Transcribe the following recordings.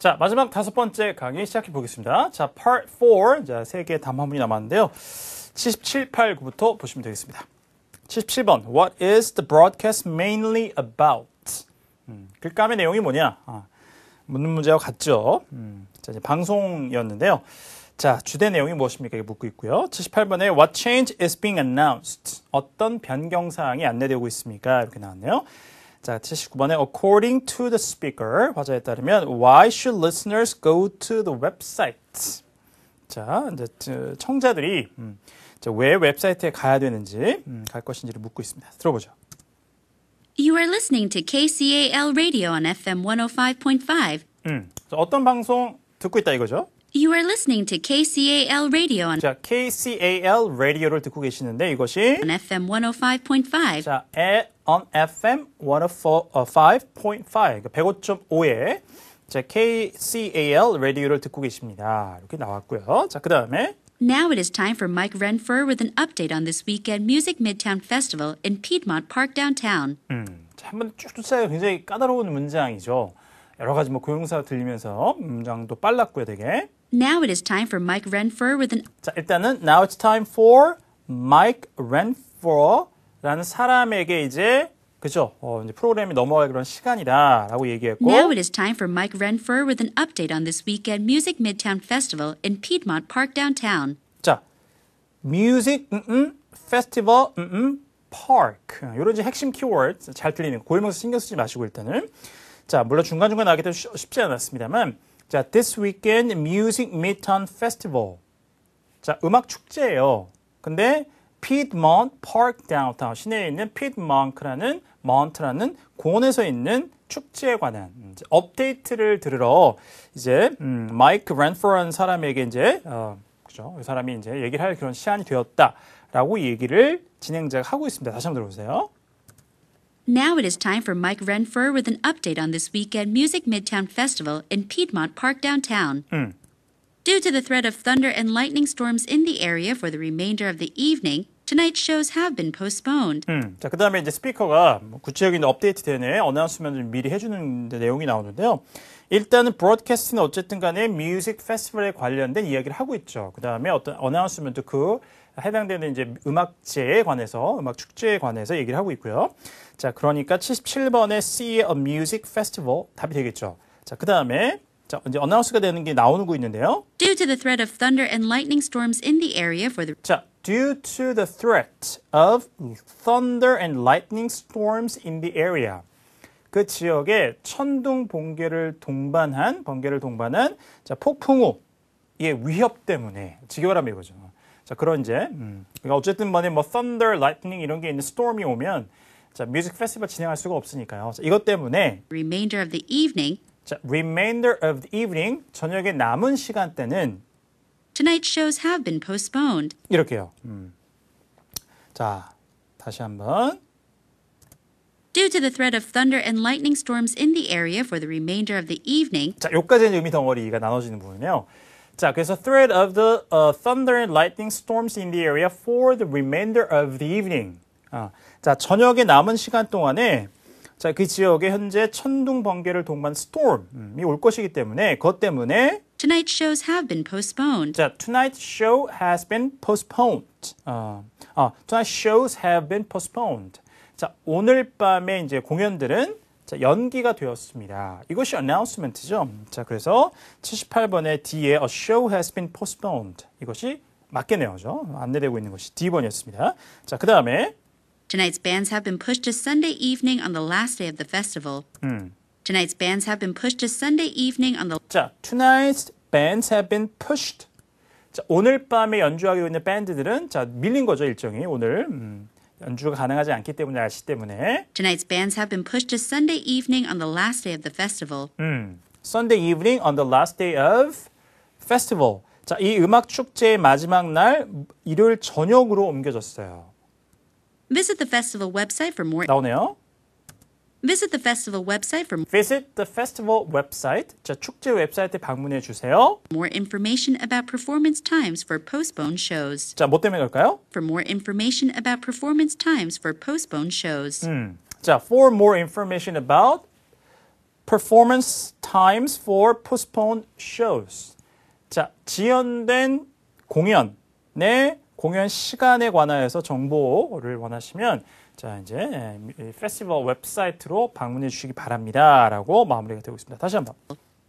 자, 마지막 다섯 번째 강의 시작해 보겠습니다. 자, part 4. 자, 세 개의 단 화문이 남았는데요. 77, 8, 9부터 보시면 되겠습니다. 77번. What is the broadcast mainly about? 음, 글감의 내용이 뭐냐? 아, 묻는 문제와 같죠. 음, 자, 이제 방송이었는데요. 자, 주된 내용이 무엇입니까? 이게 묻고 있고요. 78번에 What change is being announced? 어떤 변경 사항이 안내되고 있습니까? 이렇게 나왔네요. 자, 79번에 according to the speaker 화자에 따르면 why should listeners go to the website? 자, 이제 청자들이 음, 왜 웹사이트에 가야 되는지 음, 갈 것인지를 묻고 있습니다. 들어보죠. You are listening to KCAL radio on FM 105.5. 음, 어떤 방송 듣고 있다 이거죠? You are listening to KCAL radio on 자, KCAL radio를 듣고 계시는데 이것이 on FM 105.5. 자, 에, on FM 105.5 105.5에 자, KCAL 라디오를 듣고 계십니다. 이렇게 나왔고요. 자, 그다음에 Now it is time for Mike Renfer with an update on this weekend Music Midtown Festival in Piedmont Park downtown. 음. 한번 쭉쭉 쌓여 굉장히 까다로운 문장이죠. 여러 가지 뭐 고용사 들리면서 문장도 빨랐고요, 되게. Now it is time for Mike Renfer with an 자, 일단은 now it's time for Mike Renfer 라는 사람에게 이제 그죠? 어, 이제 프로그램이 넘어갈 그런 시간이다라고 얘기했고. Now it is time for Mike Renfer with an update on this weekend Music Midtown Festival in Piedmont Park downtown. 자, Music 음, 음, Festival 음, 음, Park 이런 이제 핵심 키워드 잘 들리는 골면서 신경 쓰지 마시고 일단은 자 물론 중간 중간 나기 때문에 쉽지 않았습니다만 자 This Weekend Music Midtown Festival 자 음악 축제예요. 근데 피드먼트 파크 다운타운 시내에 있는 피드먼크라는 먼트라는 공원에서 있는 축제에 관한 업데이트를 들으러 이제 음, 마이크 랜퍼런 사람에게 이제 어, 그죠? 이 사람이 이제 얘기를 할 그런 시간이 되었다라고 얘기를 진행자가 하고 있습니다. 다시 한번 들어보세요. Now it is time for Mike Renfer with an update on this weekend Music Midtown Festival in Piedmont Park downtown. 음. Due to the threat of thunder and lightning storms in the area for the remainder of the evening, Tonight shows have been postponed. 음, 자, 그다음에 이제 스피커가 뭐 구체적인 업데이트 되네 어나운스먼트 미리 해주는 내용이 나오는데요. 일단은 브로드캐스트는 어쨌든 간에 뮤직 페스티벌에 관련된 이야기를 하고 있죠. 그다음에 어떤 어나운스먼트 그 해당되는 이제 음악제에 관해서 음악 축제에 관해서 얘기를 하고 있고요. 자, 그러니까 77번의 See a Music Festival 답이 되겠죠. 자, 그다음에 자, 이제 어나운스가 되는 게 나오고 있는데요. Due to the threat of thunder and lightning storms in the area for the 자, due to the threat of thunder and lightning storms in the area. 그 지역에 천둥 번개를 동반한 번개를 동반한 자, 폭풍우의 위협 때문에 지겨라면 이거죠. 자, 그런 이제 음. 그러니까 어쨌든 만에 뭐 thunder, lightning 이런 게 있는 storm이 오면 자, 뮤직 페스티벌 진행할 수가 없으니까요. 자, 이것 때문에 remainder of the evening 자, remainder of the evening 저녁에 남은 시간대는 Tonight shows have been postponed. 이렇게요. 음. 자, 다시 한번. Due to the threat of thunder and lightning storms in the area for the remainder of the evening. 자, 여기까지는 의미 덩어리가 나눠지는 부분이요. 자, 그래서 threat of the uh, thunder and lightning storms in the area for the remainder of the evening. 아, 자, 저녁에 남은 시간 동안에 자, 그 지역에 현재 천둥 번개를 동반 스톰이 올 것이기 때문에 그것 때문에 Tonight shows have been postponed. 자, tonight show has been postponed. 아, 아, tonight shows have been postponed. 자, 오늘 밤에 이제 공연들은 자, 연기가 되었습니다. 이것이 announcement죠. 자, 그래서 78번의 D에 a show has been postponed. 이것이 맞겠네요. 죠 안내되고 있는 것이 D번이었습니다. 자, 그 다음에 Tonight's bands have been pushed to Sunday evening on the last day of the festival. 음. Tonight's bands have been pushed to Sunday evening on the 자, tonight's bands have been pushed. 자, 오늘 밤에 연주하기로 있는 밴드들은 자, 밀린 거죠, 일정이 오늘. 음. 연주가 가능하지 않기 때문에 날씨 때문에 Tonight's bands have been pushed to Sunday evening on the last day of the festival. 음. Sunday evening on the last day of festival. 자, 이 음악 축제의 마지막 날 일요일 저녁으로 옮겨졌어요. Visit the festival website for more. 나오네요. Visit the festival website for Visit the festival website. 자, 축제 웹사이트 방문해 주세요. more information about performance times for postponed shows. 자, 뭐 때문에 그럴까요? For more information about performance times for postponed shows. 자, for more information about performance times for postponed shows. 자, 지연된 공연의 공연 시간에 관하여서 정보를 원하시면 자 이제 페스티벌 웹사이트로 방문해 주시기 바랍니다라고 마무리가 되고 있습니다. 다시 한번.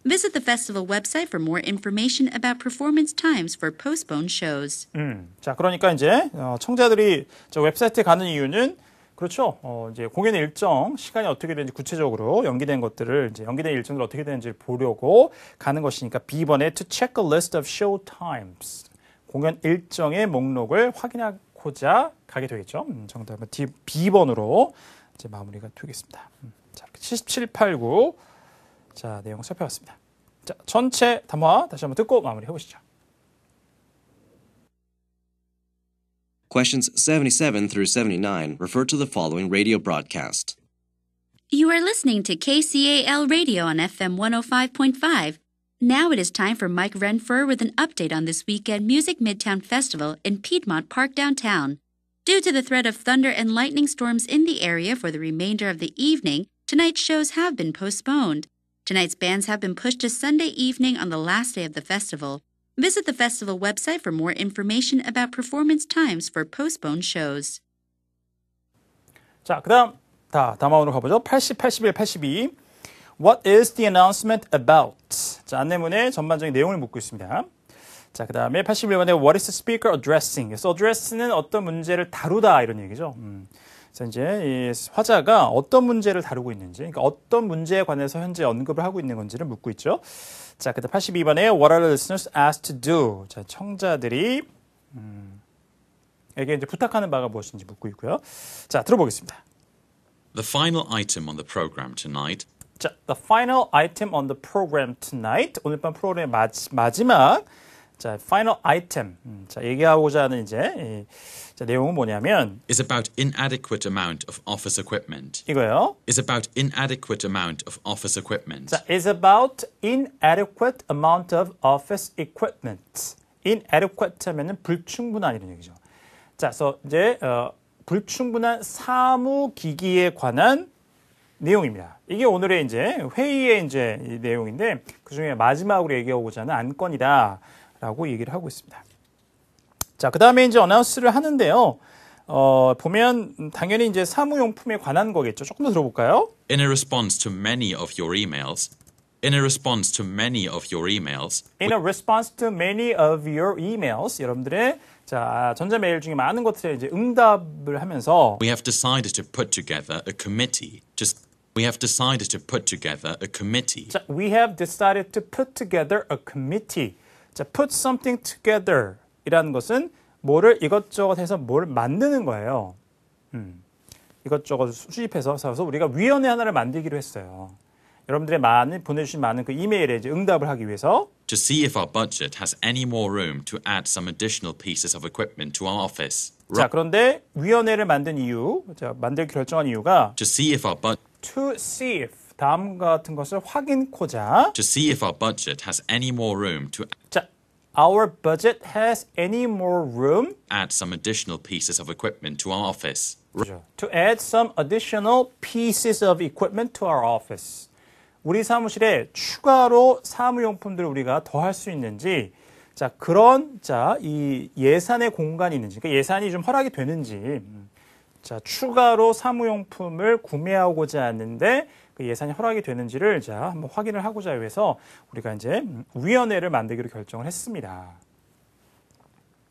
Visit the festival website for more information about performance times for postponed shows. 음, 자 그러니까 이제 어, 청자들이 저 웹사이트에 가는 이유는 그렇죠. 어, 이제 공연의 일정, 시간이 어떻게 되는지 구체적으로 연기된 것들을, 이제 연기된 일정들 어떻게 되는지를 보려고 가는 것이니까 B번에 to check a list of show times. 공연 일정의 목록을 확인하고자 가게 되겠죠. 음, 정답은 D, B번으로 이제 마무리가 되겠습니다. 음, 자, 이렇게 77, 8, 9. 자, 내용 살펴봤습니다. 자, 전체 담화 다시 한번 듣고 마무리해 보시죠. Questions 77 through 79 refer to the following radio broadcast. You are listening to KCAL Radio on FM 105.5 Now it is time for Mike Renfer with an update on this weekend Music Midtown Festival in Piedmont Park downtown. Due to the threat of thunder and lightning storms in the area for the remainder of the evening, tonight's shows have been postponed. Tonight's bands have been pushed to Sunday evening on the last day of the festival. Visit the festival website for more information about performance times for postponed shows. 자, 그다음 다 담아오로 가보죠. 80, 81, 82. What is the announcement about? 자, 안내문의 전반적인 내용을 묻고 있습니다. 자, 그 다음에 81번에 What is the speaker addressing? 그래서 address는 어떤 문제를 다루다 이런 얘기죠. 음. 그 이제 이 화자가 어떤 문제를 다루고 있는지, 그러니까 어떤 문제에 관해서 현재 언급을 하고 있는 건지를 묻고 있죠. 자, 그다음 82번에 What are the listeners asked to do? 자, 청자들이 음, 에게 이제 부탁하는 바가 무엇인지 묻고 있고요. 자, 들어보겠습니다. The final item on the program tonight 자, the final item on the program tonight. 오늘 밤 프로그램의 마지, 막 자, final item. 자, 얘기하고자 하는 이제 이, 자, 내용은 뭐냐면 is about inadequate amount of office equipment. 이거요. is about inadequate amount of office equipment. 자, is about inadequate amount of office equipment. inadequate 하면은 불충분한 이런 얘기죠. 자, 그래서 이제 어, 불충분한 사무 기기에 관한 내용입니다. 이게 오늘의 이제 회의의 이제 내용인데 그 중에 마지막으로 얘기하고자 하는 안건이다라고 얘기를 하고 있습니다. 자, 그 다음에 이제 어나운스를 하는데요. 어, 보면 당연히 이제 사무용품에 관한 거겠죠. 조금 더 들어볼까요? In a response to many of your emails, In a response to many of your emails. In a response to many of your emails. 여러분들의 자, 전자 메일 중에 많은 것들에 이제 응답을 하면서 We have decided to put together a committee We have decided to put together a committee. 자, we have decided to put together a committee. 자, put something together 이라는 것은 뭐를 이것저것 해서 뭘 만드는 거예요. 음, 이것저것 수집해서 사서 우리가 위원회 하나를 만들기로 했어요. 여러분들의 많은 보내주신 많은 그 이메일에 이제 응답을 하기 위해서 to see if our budget has any more room to add some additional pieces of equipment to our office. 자, 그런데 위원회를 만든 이유, 자, 만들 결정한 이유가 to see if our budget to see if 다음 같은 것을 확인코자 to see if our budget has any more room to 자, Our budget has any more room add some additional pieces of equipment to our office. 그죠. To add some additional pieces of equipment to our office. 우리 사무실에 추가로 사무용품들을 우리가 더 할 수 있는지 자, 그런 자, 이 예산의 공간이 있는지 그러니까 예산이 좀 허락이 되는지 자, 추가로 사무용품을 구매하고자 하는데 그 예산이 허락이 되는지를 자, 한번 확인을 하고자 해서 우리가 이제 위원회를 만들기로 결정을 했습니다.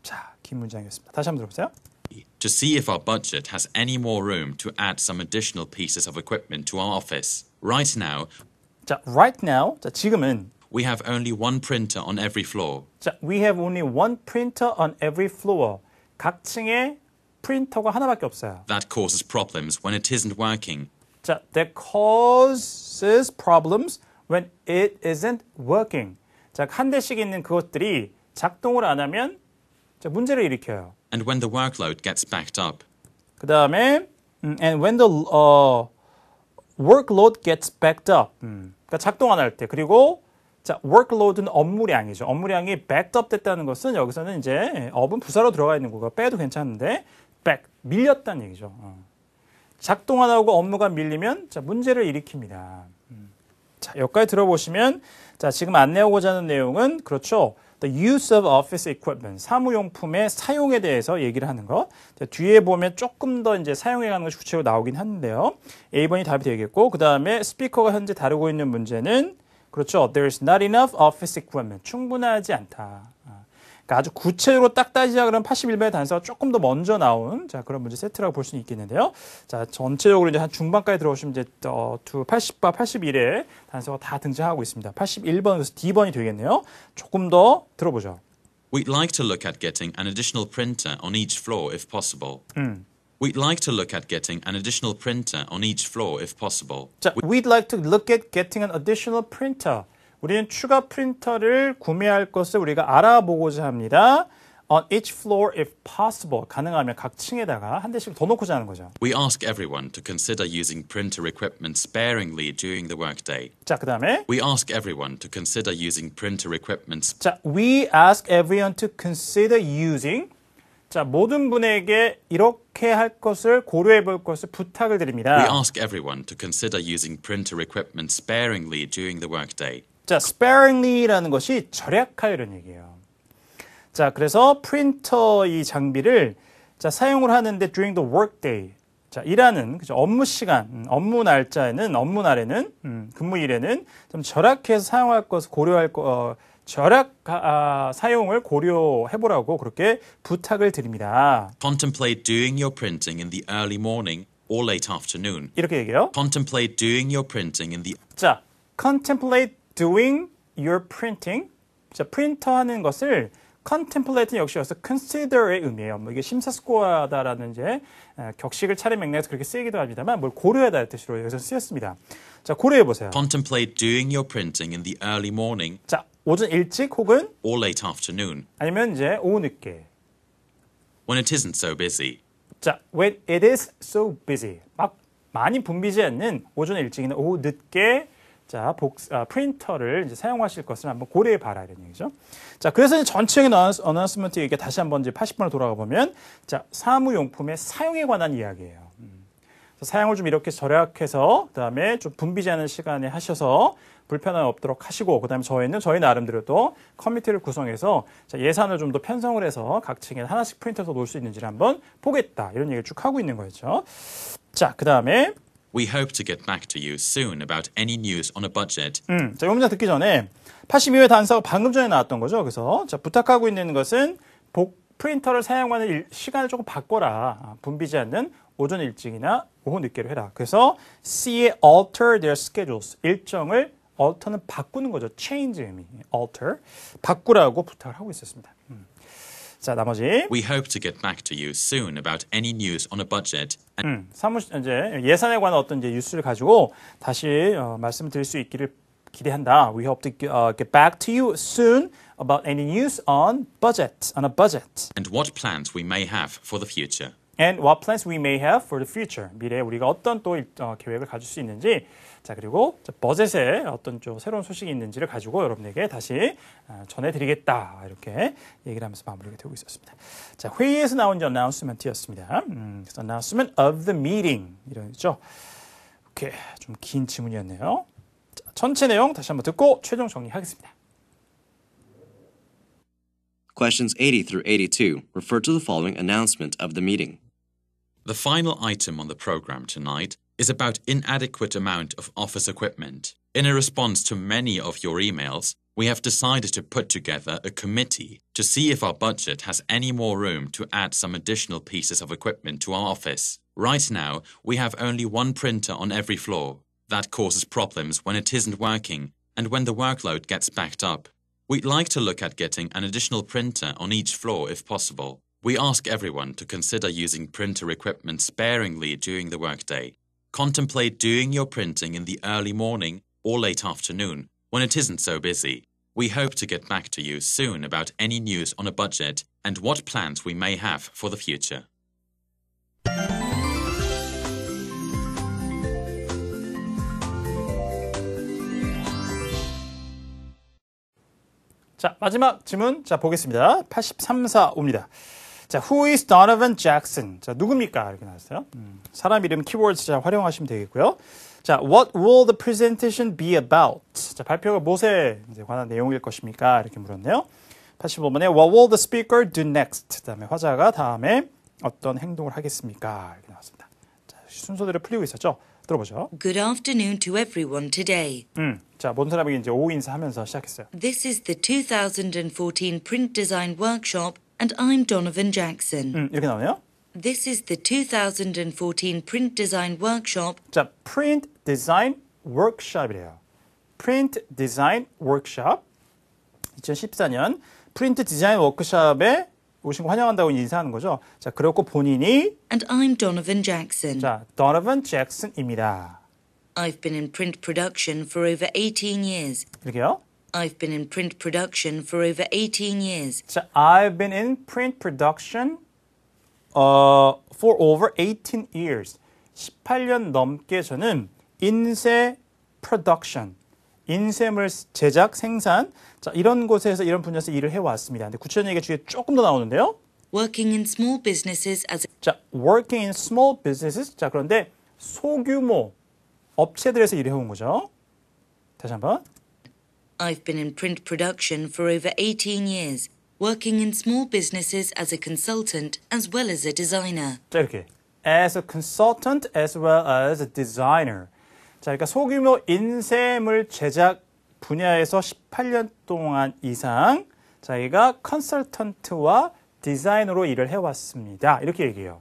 자, 긴 문장이었습니다. 다시 한번 들어보세요. To see if our budget has any more room to add some additional pieces of equipment to our office. Right now. 자, right now. 자, 지금은 We have only one printer on every floor. 자, we have only one printer on every floor. 각 층에 프린터가 하나밖에 없어요. That causes problems when it isn't working. 자, that causes problems when it isn't working. 자, 한 대씩 있는 그것들이 작동을 안 하면 자, 문제를 일으켜요. And when the workload gets backed up. 그다음에 and when the uh, workload gets backed up. 음, 그러니까 작동 안 할 때. 그리고 자, workload는 업무량이죠. 업무량이 backed up 됐다는 것은 여기서는 이제 업은 부사로 들어가 있는 거고 빼도 괜찮은데 밀렸다는 얘기죠. 어. 작동하다고 업무가 밀리면 자, 문제를 일으킵니다. 음. 자, 여기까지 들어보시면 자, 지금 안내하고자 하는 내용은 그렇죠. The use of office equipment, 사무용품의 사용에 대해서 얘기를 하는 것. 자, 뒤에 보면 조금 더 이제 사용해 가는 것이 구체로 적으 나오긴 하는데요. A번이 답이 되겠고, 그 다음에 스피커가 현재 다루고 있는 문제는 그렇죠. There's i not enough office equipment. 충분하지 않다. 그러니까 아주 구체적으로 딱 따지자 그러면 81번의 단서가 조금 더 먼저 나온 자 그런 문제 세트라고 볼 수는 있겠는데요. 자 전체적으로 이제 한 중반까지 들어오시면 이제 어, 80과 81의 단서가 다 등장하고 있습니다. 81번에서 D번이 되겠네요. 조금 더 들어보죠. We'd like to look at getting an additional printer on each floor if possible. 음. We'd like to look at getting an additional printer on each floor if possible. 자, we'd like to look at getting an additional printer. 우리는 추가 프린터를 구매할 것을 우리가 알아보고자 합니다. On each floor, if possible, 가능하면 각 층에다가 한 대씩 더 놓고자 하는 거죠. We ask everyone to consider using printer equipment sparingly during the workday. 자, 그다음에 We ask everyone to consider using printer equipment. 자, we ask everyone to consider using. 자, 모든 분에게 이렇게 할 것을 고려해 볼 것을 부탁을 드립니다. We ask everyone to consider using printer equipment sparingly during the workday. 자, sparingly라는 것이 절약하여 이런 얘기예요. 자, 그래서 프린터 이 장비를 자, 사용을 하는데 during the workday. 자, 일하는 그죠? 업무 시간, 업무 날짜에는 업무 날에는 음, 근무일에는 좀 절약해서 사용할 것을 고려할 거 어, 절약 아, 사용을 고려해 보라고 그렇게 부탁을 드립니다. Contemplate doing your printing in the early morning or late afternoon. 이렇게 얘기해요. Contemplate doing your printing in the 자, contemplate doing your printing. 자, 프린터 하는 것을 contemplate 역시여서 기 consider의 의미예요. 뭐 이게 심사숙고하다라는 이제 격식을 차림 맥락에서 그렇게 쓰이기도 합니다만 뭘 고려하다의 뜻으로 여기서 쓰였습니다. 자, 고려해 보세요. Contemplate doing your printing in the early morning. 자, 오전 일찍 혹은 or late afternoon. 아니면 이제 오후 늦게. When it isn't so busy. 자, when it is so busy. 막 많이 붐비지 않는 오전 일찍이나 오후 늦게 자, 복, 아, 프린터를 이제 사용하실 것을 한번 고려해 봐라 이런 얘기죠. 자, 그래서 이제 전체적인 어나운스먼트 얘기 다시 한번 이제 80번을 돌아가 보면 자, 사무용품의 사용에 관한 이야기예요. 음. 사용을 좀 이렇게 절약해서 그다음에 좀 분비지 않은 시간에 하셔서 불편함 이 없도록 하시고 그다음에 저희는 저희 나름대로 또 커뮤니티를 구성해서 자, 예산을 좀 더 편성을 해서 각 층에 하나씩 프린터에서 놓을 수 있는지를 한번 보겠다 이런 얘기를 쭉 하고 있는 거죠 자, 그다음에 We hope to get back to you soon about any news on a budget. 음, 자, 이 문장 듣기 전에 82회 단서가 방금 전에 나왔던 거죠. 그래서 자, 부탁하고 있는 것은 복 프린터를 사용하는 일, 시간을 조금 바꿔라. 아, 분비지 않는 오전 일찍이나 오후 늦게로 해라. 그래서 see alter their schedules 일정을 alter는 바꾸는 거죠. change 의미 alter 바꾸라고 부탁을 하고 있었습니다. 자, 나머지 We hope to get back to you soon about any news on a budget. 음, 사무 이제 예산에 관한 어떤 이제 뉴스를 가지고 다시 어, 말씀드릴 수 있기를 기대한다. We hope to uh, get back to you soon about any news on budget, on a budget. And what plans we may have for the future. And what plans we may have for the future. 미래에 우리가 어떤 또 어, 계획을 가질 수 있는지 자, 그리고 버젯에 어떤 좀 새로운 소식이 있는지를 가지고 여러분에게 다시 아, 전해드리겠다. 이렇게 얘기를 하면서 마무리가 되고 있었습니다. 자, 회의에서 나온 이제 어나운스먼트였습니다. 음, 그래서 announcement of the meeting. 이런 거죠. 이렇게 좀긴질문이었네요 자, 전체 내용 다시 한번 듣고 최종 정리하겠습니다. Questions 80 through 82 refer to the following announcement of the meeting. The final item on the program tonight is about inadequate amount of office equipment. In a response to many of your emails, we have decided to put together a committee to see if our budget has any more room to add some additional pieces of equipment to our office. Right now, we have only one printer on every floor. That causes problems when it isn't working and when the workload gets backed up. We'd like to look at getting an additional printer on each floor if possible. We ask everyone to consider using printer equipment sparingly during the workday Contemplate doing your printing in the early morning or late afternoon when it isn't so busy. We hope to get back to you soon about any news on a budget and what plans we may have for the future. 자, 마지막 질문 자 보겠습니다. 83사 옵니다. 자, who is Donovan Jackson? 자, 누굽니까? 이렇게 나왔어요. 음, 사람 이름 키워드 잘 활용하시면 되겠고요. 자, what will the presentation be about? 자, 발표가 무엇에 관한 내용일 것입니까? 이렇게 물었네요. 85번에 what will the speaker do next? 그다음에 화자가 다음에 어떤 행동을 하겠습니까? 이렇게 나왔습니다. 자, 순서대로 풀리고 있었죠? 들어보죠. Good afternoon to everyone today. 음. 자, 모사람에 이제 오후 인사하면서 시작했어요. This is the 2014 print design workshop and I'm Donovan Jackson. 음, 이렇게 나오네요. This is the 2014 Print Design Workshop. 자, Print Design Workshop이래요. Print Design Workshop 2014년 print design workshop에 오신 거 환영한다고 인사하는 거죠. 자, 그렇고 본인이 And I'm Donovan Jackson. 자, Donovan Jackson입니다. I've been in print production for over 18 years. 이렇게요. I've been in print production for over 18 years. 자, I've been in print production uh, for over 18 years. 18년 넘게 저는 인쇄 production, 인쇄물 제작, 생산 자, 이런 곳에서 이런 분야에서 일을 해왔습니다. 근데 구체적인 얘기가 뒤에 조금 더 나오는데요. Working in small businesses as 자, working in small businesses 자, 그런데 소규모 업체들에서 일해온 거죠. 다시 한번. I've been in print production for over 18 years, working in small businesses as a consultant as well as a designer. 자, 이렇게. as a consultant as well as a designer. 자, 그러니까 소규모 인쇄물 제작 분야에서 18년 동안 이상 자기가 컨설턴트와 디자이너로 일을 해왔습니다. 이렇게 얘기해요.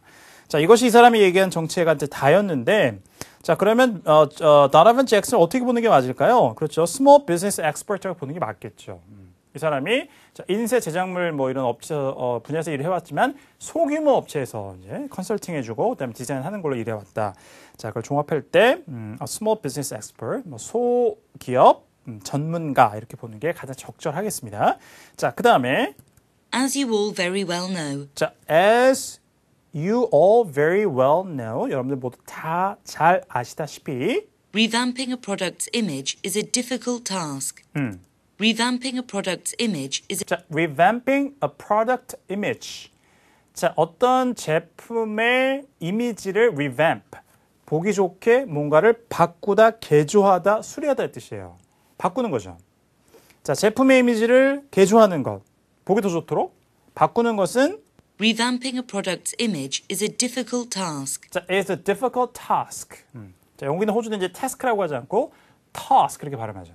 자, 이것이 이 사람이 얘기한 정체가 다였는데, 자, 그러면, 어, 어, 나라벤 잭슨을 어떻게 보는 게 맞을까요? 그렇죠. 스몰 비즈니스 엑스퍼트라고 보는 게 맞겠죠. 음. 이 사람이 자, 인쇄 제작물 뭐 이런 업체 어, 분야에서 일을 해왔지만 소규모 업체에서 이제 컨설팅 해주고 그다음에 디자인하는 걸로 일해왔다. 자 그걸 종합할 때 음, 스몰 비즈니스 엑스퍼트, 뭐 소기업 음, 전문가 이렇게 보는 게 가장 적절하겠습니다. 자 그다음에 as you all very well know. 자 as you all very well know. 여러분들 모두 다 잘 아시다시피 revamping a product's image is a difficult task. 음. revamping a product's image is a 자, revamping a product image. 자, 어떤 제품의 이미지를 revamp 보기 좋게 뭔가를 바꾸다, 개조하다, 수리하다 뜻이에요. 바꾸는 거죠. 자, 제품의 이미지를 개조하는 것. 보기 더 좋도록 바꾸는 것은 revamping a product's image is a difficult task. it's a difficult task. 자, 영국이나 호주는 이제 task라고 하지 않고 task 그렇게 발음하죠.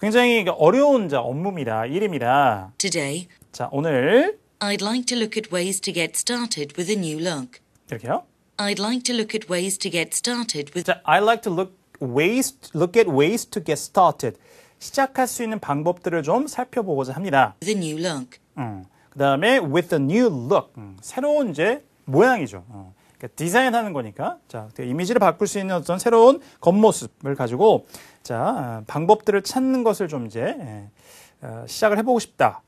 굉장히 어려운 자, 업무입니다. 일입니다. Today, 자, 오늘 I'd like to look at ways to get started with a new look. 이렇게요. I'd like to look at ways to get started with 자, I like to look ways look at ways to get started. 시작할 수 있는 방법들을 좀 살펴보고자 합니다. the new look. 음. 그 다음에 with a new look. 새로운 이제 모양이죠. 어. 그러니까 디자인하는 거니까 자 이미지를 바꿀 수 있는 어떤 새로운 겉모습을 가지고 자 방법들을 찾는 것을 좀 이제 예, 어, 시작을 해보고 싶다.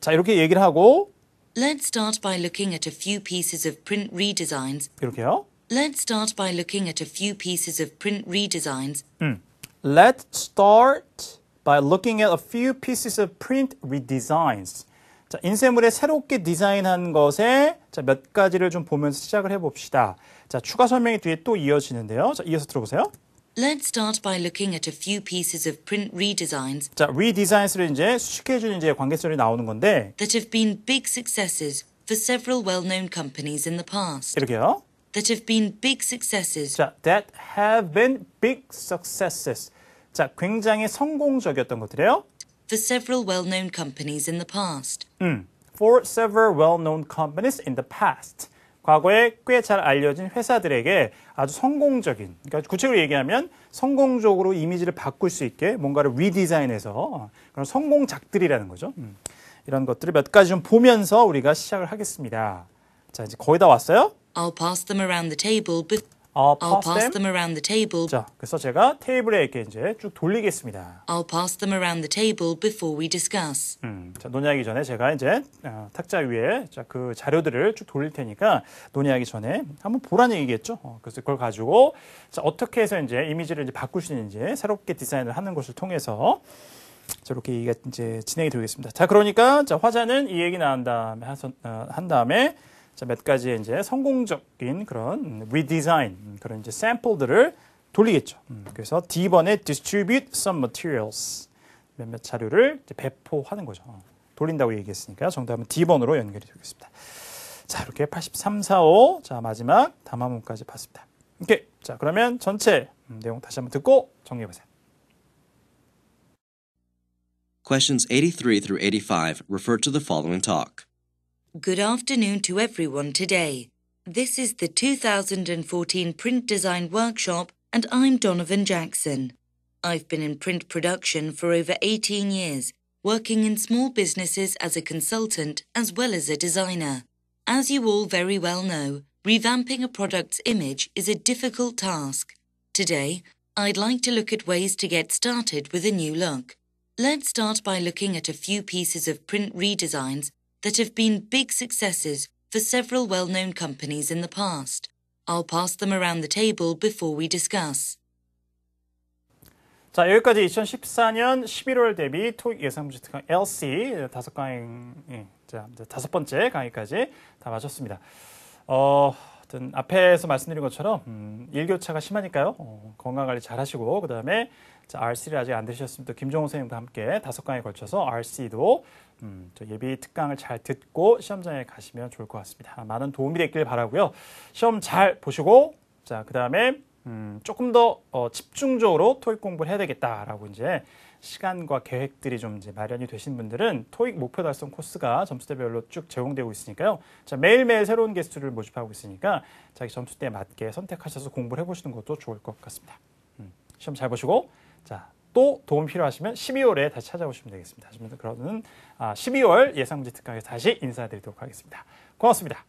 자 이렇게 얘기를 하고 Let's start by looking at a few pieces of print redesigns. 이렇게요. Let's start by looking at a few pieces of print redesigns. 음. Let's start by looking at a few pieces of print redesigns. 자, 인쇄물에 새롭게 디자인한 것에 자, 몇 가지를 좀 보면서 시작을 해봅시다. 자, 추가 설명이 뒤에 또 이어지는데요. 자, 이어서 들어보세요. Let's start by looking at a few pieces of print redesigns. 자, redesigns를 이제 수식해 주는 이제 관계설이 나오는 건데 that have been big successes for several well-known companies in the past. 이렇게요. that have been big successes. 자, that have been big successes. 자, 굉장히 성공적이었던 것들이에요. For several well-known companies in the past. 음, for several well-known companies in the past. 과거에 꽤 잘 알려진 회사들에게 아주 성공적인, 그러니까 구체적으로 얘기하면 성공적으로 이미지를 바꿀 수 있게 뭔가를 리디자인해서 그런 성공작들이라는 거죠. 음, 이런 것들을 몇 가지 좀 보면서 우리가 시작을 하겠습니다. 자, 이제 거의 다 왔어요? I'll pass them around the table, but I'll pass, I'll pass them. around the table. 자, 그래서 제가 테이블에 이렇게 이제 쭉 돌리겠습니다. I'll pass them around the table before we discuss. 음, 자, 논의하기 전에 제가 이제 어, 탁자 위에 자, 그 자료들을 쭉 돌릴 테니까 논의하기 전에 한번 보란 얘기겠죠. 어, 그래서 그걸 가지고 자, 어떻게 해서 이제 이미지를 이제 바꿀 수 있는지 새롭게 디자인을 하는 것을 통해서 자, 이렇게 얘기가 이제 진행이 되겠습니다. 자, 그러니까 자, 화자는 이 얘기 나온 다음에 한, 어, 한 다음에 자, 몇 가지의 이제 성공적인 그런 리디자인 그런 이제 샘플들을 돌리겠죠. 음, 그래서 D번에 distribute some materials 몇몇 자료를 배포하는 거죠. 어, 돌린다고 얘기했으니까 정답은 D번으로 연결이 되겠습니다. 자, 이렇게 83, 45. 자, 마지막 담화문까지 봤습니다. 오케이. 자, 그러면 전체 음, 내용 다시 한번 듣고 정리해 보세요. Questions 83 through 85 refer to the following talk. Good afternoon to everyone today. This is the 2014 Print Design Workshop, and I'm Donovan Jackson. I've been in print production for over 18 years, working in small businesses as a consultant as well as a designer. As you all very well know, revamping a product's image is a difficult task. Today, I'd like to look at ways to get started with a new look. Let's start by looking at a few pieces of print redesigns that have been big successes for several well-known companies in the past. I'll pass them around the table before we discuss. 자, 여기까지 2014년 11월 대비 토익 예상 문제 특강 LC 다섯 강의 예, 자, 다섯 번째 강의까지 다 마쳤습니다. 어, 하여튼 앞에서 말씀드린 것처럼 음, 일교차가 심하니까요. 어, 건강 관리 잘 하시고 그다음에 자, RC를 아직 안 들으셨으면 또 김종호 선생님과 함께 다섯 강에 걸쳐서 RC도 음, 예비 특강을 잘 듣고 시험장에 가시면 좋을 것 같습니다. 많은 도움이 됐길 바라고요. 시험 잘 보시고 자 그다음에 음, 조금 더 어, 집중적으로 토익 공부를 해야 되겠다라고 이제 시간과 계획들이 좀 이제 마련이 되신 분들은 토익 목표 달성 코스가 점수대별로 쭉 제공되고 있으니까요. 자, 매일매일 새로운 게스트를 모집하고 있으니까 자기 점수대에 맞게 선택하셔서 공부를 해보시는 것도 좋을 것 같습니다. 음, 시험 잘 보시고 자또 도움 필요하시면 12월에 다시 찾아오시면 되겠습니다. 그러면 그 아, 12월 예상지 특강에서 다시 인사드리도록 하겠습니다. 고맙습니다.